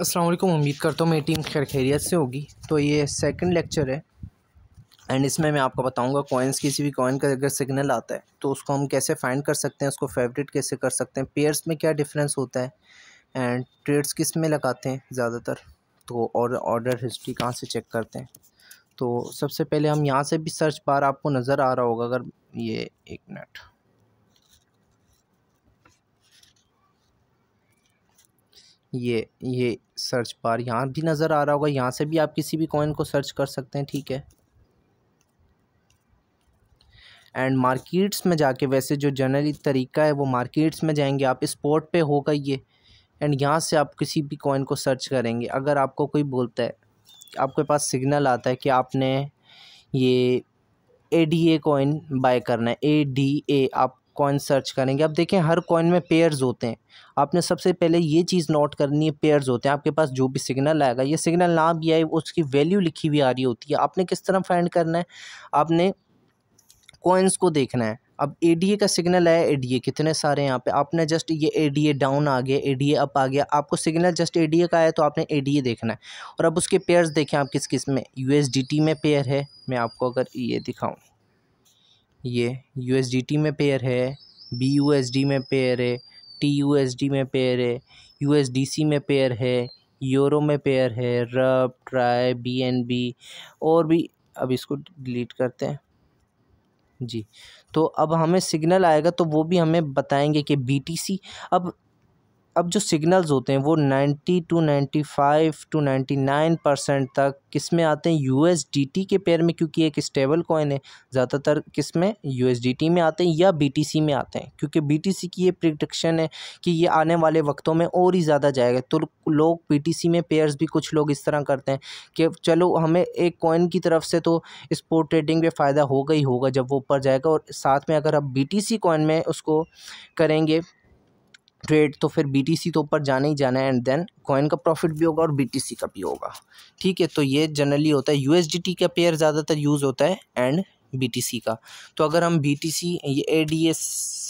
अस्सलाम वालेकुम उम्मीद करता हूँ मेरी टीम खैर खैरियत से होगी तो ये सेकंड लेक्चर है एंड इसमें मैं आपको बताऊंगा कॉइन्स किसी भी कॉइन का अगर सिग्नल आता है तो उसको हम कैसे फाइंड कर सकते हैं उसको फेवरेट कैसे कर सकते हैं पेयर्स में क्या डिफरेंस होता है एंड ट्रेड्स किस में लगाते हैं ज़्यादातर तो और ऑर्डर हिस्ट्री कहाँ से चेक करते हैं तो सबसे पहले हम यहाँ से भी सर्च बार आपको नज़र आ रहा होगा अगर ये एक मिनट ये ये सर्च बार यहाँ भी नज़र आ रहा होगा यहाँ से भी आप किसी भी कॉइन को सर्च कर सकते हैं ठीक है एंड मार्केट्स में जाके वैसे जो जनरली तरीका है वो मार्केट्स में जाएंगे आप स्पॉट पे होगा ये एंड यहाँ से आप किसी भी कॉइन को सर्च करेंगे अगर आपको कोई बोलता है आपके पास सिग्नल आता है कि आपने ये A D A coin buy करना है ए डी ए आप कॉइन सर्च करेंगे अब देखें हर कॉइन में पेयर्स होते हैं आपने सबसे पहले ये चीज़ नोट करनी है पेयर्स होते हैं आपके पास जो भी सिग्नल आएगा ये सिग्नल ना भी आए उसकी वैल्यू लिखी हुई आ रही होती है आपने किस तरह फाइंड करना है आपने कॉइन्स को देखना है अब ए का सिग्नल आया ए कितने सारे हैं यहाँ पे आपने जस्ट ये ए डाउन आ गया ए अप आ गया आपको सिग्नल जस्ट ए का आया तो आपने ए देखना है और अब उसके पेयर्स देखें आप किस किस में यू में पेयर है मैं आपको अगर ये दिखाऊँ ये यू में पेयर है बी में पेयर है टी में पेयर है यू में पेयर है यूरो में पेयर है रब ट्राई बी एन बी और भी अब इसको डिलीट करते हैं जी तो अब हमें सिग्नल आएगा तो वो भी हमें बताएंगे कि बी टी सी अब अब जो सिग्नल्स होते हैं वो ninety two ninety five to ninety nine percent तक किस में आते हैं टी के पेयर में क्योंकि एक स्टेबल कॉइन है ज़्यादातर किस में टी में आते हैं या सी में आते हैं क्योंकि सी की ये प्रिडिक्शन है कि ये आने वाले वक्तों में और ही ज़्यादा जाएगा तो लोग सी में पेयर्स भी कुछ लोग इस तरह करते हैं कि चलो हमें एक कॉइन की तरफ से तो स्पोर्ट ट्रेडिंग में फ़ायदा होगा ही होगा जब वो ऊपर जाएगा और साथ में अगर आप बी टी कॉइन में उसको करेंगे ट्रेड तो फिर बीटीसी तो ऊपर जाना ही जाना है एंड देन कॉइन का प्रॉफिट भी होगा और बीटीसी का भी होगा ठीक है तो ये जनरली होता है यूएसडीटी का पेयर ज़्यादातर यूज़ होता है एंड बीटीसी का तो अगर हम बीटीसी ये एस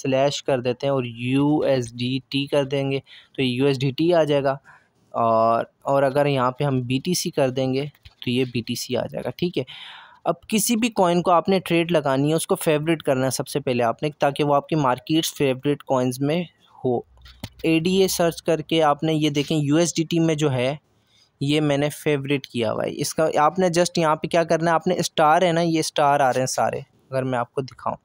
स्लैश कर देते हैं और यूएसडीटी कर देंगे तो ये टी आ जाएगा और और अगर यहाँ पे हम सी कर देंगे तो ये सी आ जाएगा ठीक है अब किसी भी कॉइन को आपने ट्रेड लगानी है उसको फेवरेट करना है सबसे पहले आपने ताकि वो आपकी मार्केट्स फेवरेट कॉइन्स में हो ए डी ए सर्च करके आपने ये देखें यू एस डी टी में जो है ये मैंने फेवरेट किया हुआ है इसका आपने जस्ट यहाँ पे क्या करना है आपने स्टार है ना ये स्टार आ रहे हैं सारे अगर मैं आपको दिखाऊं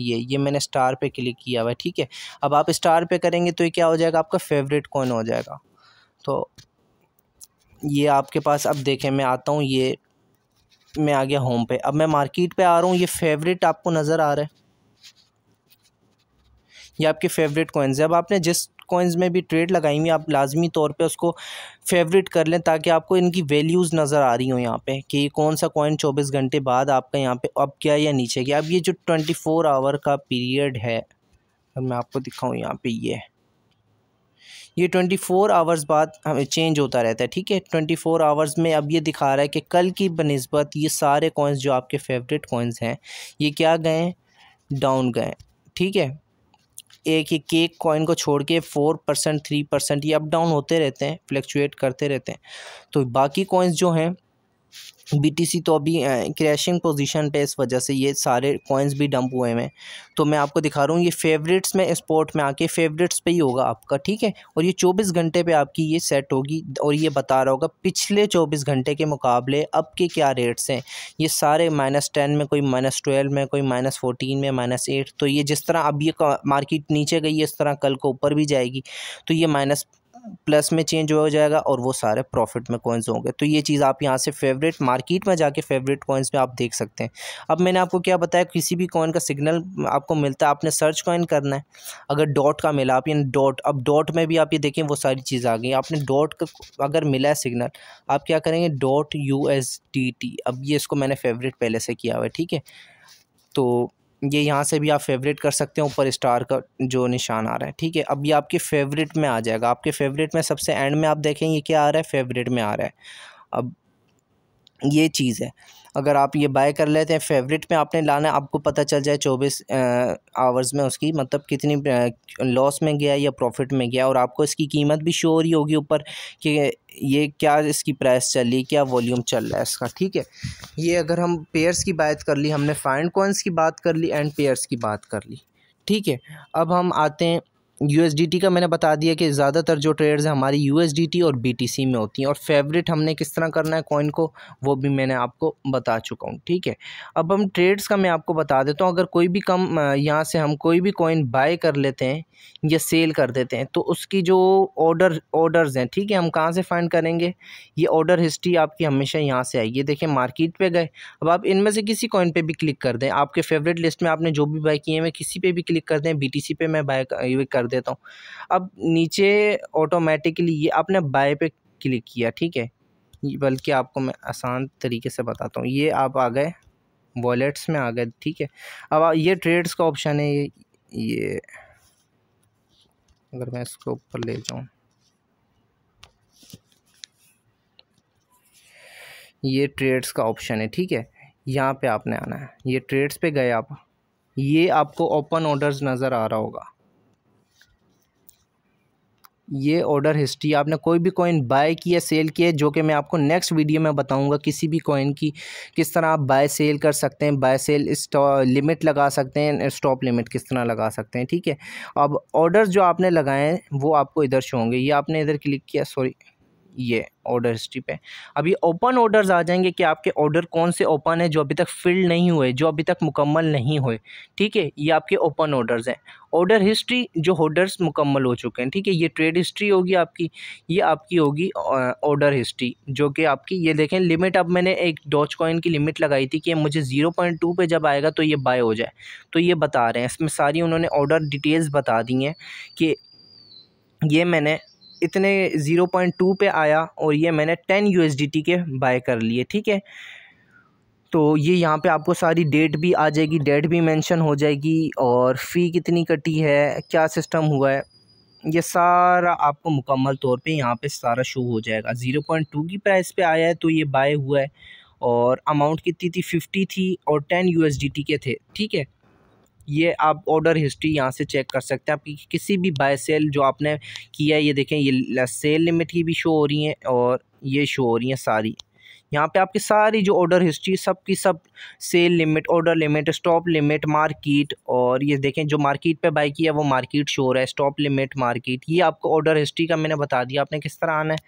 ये ये मैंने स्टार पे क्लिक किया हुआ है ठीक है अब आप स्टार पे करेंगे तो ये क्या हो जाएगा आपका फेवरेट कौन हो जाएगा तो ये आपके पास अब देखें मैं आता हूँ ये मैं आ गया होम पे अब मैं मार्केट पे आ रहा हूँ ये फेवरेट आपको नज़र आ रहा है ये आपके फेवरेट कॉइन्स हैं अब आपने जिस कॉइन्स में भी ट्रेड लगाई हुई आप लाजमी तौर पे उसको फेवरेट कर लें ताकि आपको इनकी वैल्यूज़ नज़र आ रही हो यहाँ पे कि कौन सा कॉइन चौबीस घंटे बाद आपका यहाँ पे अप गया या नीचे गया अब ये जो ट्वेंटी फोर आवर का पीरियड है अब मैं आपको दिखाऊँ यहाँ पर ये ये ट्वेंटी फोर आवर्स बाद हमें चेंज होता रहता है ठीक है ट्वेंटी फोर आवर्स में अब ये दिखा रहा है कि कल की बनस्बत ये सारे कॉइन्स जो आपके फेवरेट कॉइन्स हैं ये क्या गए डाउन गए ठीक है एक ही केक कॉइन को छोड़ के फोर परसेंट थ्री परसेंट ये अप डाउन होते रहते हैं फ्लक्चुएट करते रहते हैं तो बाकी कॉइन्स जो हैं बीटीसी तो अभी क्रैशिंग पोजीशन पे इस वजह से ये सारे कॉइन्स भी डंप हुए हैं तो मैं आपको दिखा रहा हूँ ये फेवरेट्स में स्पोर्ट में आके फेवरेट्स पे ही होगा आपका ठीक है और ये 24 घंटे पे आपकी ये सेट होगी और ये बता रहा होगा पिछले 24 घंटे के मुकाबले अब के क्या रेट्स हैं ये सारे माइनस टेन में कोई माइनस ट्वेल्व में कोई माइनस फोटीन में माइनस एट तो ये जिस तरह अब ये मार्केट नीचे गई है इस तरह कल को ऊपर भी जाएगी तो ये माइनस प्लस में चेंज हो जाएगा और वो सारे प्रॉफिट में कॉइन्स होंगे तो ये चीज़ आप यहाँ से फेवरेट मार्केट में जाके फेवरेट कॉइन्स में आप देख सकते हैं अब मैंने आपको क्या बताया किसी भी कॉइन का सिग्नल आपको मिलता है आपने सर्च कॉइन करना है अगर डॉट का मिला आप यानी डॉट अब डॉट में भी आप ये देखें वो सारी चीज़ आ गई आपने डॉट का अगर मिला है सिग्नल आप क्या करेंगे dot U S D T अब ये इसको मैंने फेवरेट पहले से किया हुआ है ठीक है तो ये यहाँ से भी आप फेवरेट कर सकते हैं ऊपर स्टार का जो निशान आ रहा है ठीक है अब ये आपके फेवरेट में आ जाएगा आपके फेवरेट में सबसे एंड में आप देखें ये क्या आ रहा है फेवरेट में आ रहा है अब ये चीज़ है अगर आप ये बाय कर लेते हैं फेवरेट में आपने लाना है आपको पता चल जाए चौबीस आवर्स में उसकी मतलब कितनी लॉस में गया या प्रॉफिट में गया और आपको इसकी कीमत भी श्योर ही होगी ऊपर कि ये क्या इसकी प्राइस चल रही क्या वॉल्यूम चल रहा है इसका ठीक है ये अगर हम पेयर्स की बात कर ली हमने फाइंड कॉइन्स की बात कर ली एंड पेयर्स की बात कर ली ठीक है अब हम आते हैं यू का मैंने बता दिया कि ज़्यादातर जो ट्रेड्स हैं हमारी यू और बी में होती हैं और फेवरेट हमने किस तरह करना है कॉइन को वो भी मैंने आपको बता चुका हूँ ठीक है अब हम ट्रेड्स का मैं आपको बता देता हूँ अगर कोई भी कम यहाँ से हम कोई भी कॉइन बाय कर लेते हैं या सेल कर देते हैं तो उसकी जो ऑर्डर ऑर्डर्स हैं ठीक है हम कहाँ से फाइंड करेंगे ये ऑर्डर हिस्ट्री आपकी हमेशा यहाँ से आई ये देखिए मार्केट पर गए अब आप इनमें से किसी कॉइन पर भी क्लिक कर दें आपके फेवरेट लिस्ट में आपने जो भी बाय किए हैं किसी पर भी क्लिक कर दें बी टी मैं बाय कर देता हूँ अब नीचे ऑटोमेटिकली ये आपने बाय पे क्लिक किया ठीक है बल्कि आपको मैं आसान तरीके से बताता हूँ ये आप आ गए वॉलेट्स में आ गए ठीक है अब ये ट्रेड्स का ऑप्शन है ये ये अगर मैं इसको ऊपर ले जाऊँ ये ट्रेड्स का ऑप्शन है ठीक है यहाँ पे आपने आना है ये ट्रेड्स पे गए आप ये आपको ओपन ऑर्डर्स नज़र आ रहा होगा ये ऑर्डर हिस्ट्री आपने कोई भी कॉइन बाय किया सेल किए जो कि मैं आपको नेक्स्ट वीडियो में बताऊंगा किसी भी कॉइन की किस तरह आप बाय सेल कर सकते हैं बाय सेल लिमिट लगा सकते हैं स्टॉप लिमिट किस तरह लगा सकते हैं ठीक है अब ऑर्डर जो आपने लगाए हैं वो आपको इधर शो होंगे ये आपने इधर क्लिक किया सॉरी ये ऑर्डर हिस्ट्री पे अब ये ओपन ऑर्डर्स आ जाएंगे कि आपके ऑर्डर कौन से ओपन है जो अभी तक फिल्ड नहीं हुए जो अभी तक मुकम्मल नहीं हुए ठीक है ये आपके ओपन ऑर्डर्स हैं ऑर्डर हिस्ट्री जो ऑर्डर्स मुकम्मल हो चुके हैं ठीक है ये ट्रेड हिस्ट्री होगी आपकी ये आपकी होगी ऑर्डर हिस्ट्री जो कि आपकी ये देखें लिमिट अब मैंने एक डॉच कॉइन की लिमिट लगाई थी कि मुझे ज़ीरो पॉइंट टू पर जब आएगा तो ये बाय हो जाए तो ये बता रहे हैं इसमें सारी उन्होंने ऑर्डर डिटेल्स बता दी हैं कि ये मैंने इतने ज़ीरो पॉइंट टू पे आया और ये मैंने टेन यू के बाय कर लिए ठीक है तो ये यहाँ पे आपको सारी डेट भी आ जाएगी डेट भी मेंशन हो जाएगी और फ़ी कितनी कटी है क्या सिस्टम हुआ है ये सारा आपको मुकम्मल तौर पे यहाँ पे सारा शो हो जाएगा ज़ीरो पॉइंट टू की प्राइस पे आया है तो ये बाय हुआ है और अमाउंट कितनी थी फिफ्टी थी और टेन यूएसडीटी के थे ठीक है ये आप ऑर्डर हिस्ट्री यहाँ से चेक कर सकते हैं आपकी किसी भी बाय सेल जो आपने किया है ये देखें ये सेल लिमिट की भी शो हो रही हैं और ये शो हो रही हैं सारी यहाँ पे आपकी सारी जो ऑर्डर हिस्ट्री सब की सब sell limit order limit stop limit market और ये देखें जो मार्केट पे बाई किया वो मार्केट शोर है स्टॉप लिमिट मार्केट ये आपको ऑर्डर हिस्ट्री का मैंने बता दिया आपने किस तरह आना है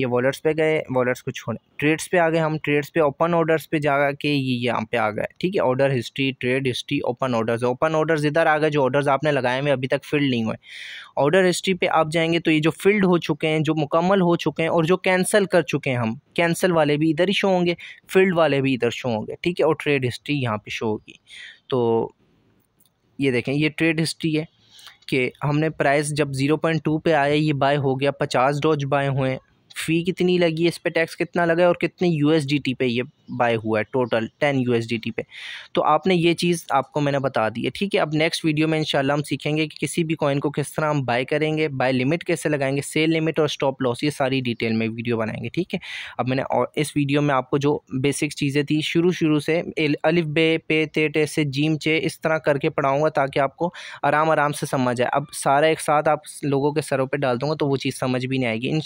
ये वॉलेट्स पे गए वॉलेट्स को छोड़े ट्रेड्स पे आ गए हम ट्रेड्स पे ओपन ऑर्डर्स पे जा के ये यहाँ पे आ गए ठीक है order history trade history open orders open orders इधर आ गए जो ऑर्डर्स आपने लगाए हुए अभी तक फिल्ड नहीं हुए ऑर्डर हिस्ट्री पर आप जाएंगे तो ये जो फिल्ड हो चुके हैं जो मुकम्मल हो चुके हैं और जो कैंसिल कर चुके हैं हम कैंसिल वाले भी इधर ही शो होंगे फील्ड वाले भी इधर शो होंगे ठीक है और ट्रेड हिस्ट्री यहाँ पे शो होगी तो ये देखें ये ट्रेड हिस्ट्री है कि हमने प्राइस जब ज़ीरो पॉइंट टू पे आया ये बाय हो गया पचास डॉज बाय हुए फ़ी कितनी लगी है इस पे टैक्स कितना लगा है और कितने यू पे ये बाय हुआ है टोटल टेन यू पे तो आपने ये चीज़ आपको मैंने बता दी है ठीक है अब नेक्स्ट वीडियो में इंशाल्लाह हम सीखेंगे कि किसी भी कॉइन को किस तरह हम बाय करेंगे बाय लिमिट कैसे लगाएंगे सेल लिमिट और स्टॉप लॉस ये सारी डिटेल में वीडियो बनाएंगे ठीक है अब मैंने और इस वीडियो में आपको जो बेसिक चीज़ें थी शुरू शुरू से अलिफ बे पे ते टे से जीम चे इस तरह करके पढ़ाऊँगा ताकि आपको आराम आराम से समझ आए अब सारा एक साथ आप लोगों के सरों पर डाल दूँगा तो वो चीज़ समझ भी नहीं आएगी इन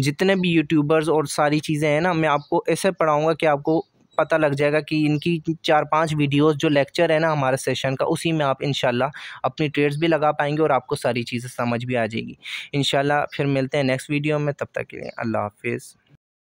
जितने भी यूट्यूबर्स और सारी चीज़ें हैं ना मैं आपको ऐसे पढ़ाऊँगा कि आपको पता लग जाएगा कि इनकी चार पांच वीडियोस जो लेक्चर है ना हमारे सेशन का उसी में आप इनशाला अपनी ट्रेड्स भी लगा पाएंगे और आपको सारी चीज़ें समझ भी आ जाएगी इनशाला फिर मिलते हैं नेक्स्ट वीडियो में तब तक के लिए अल्लाह हाफिज़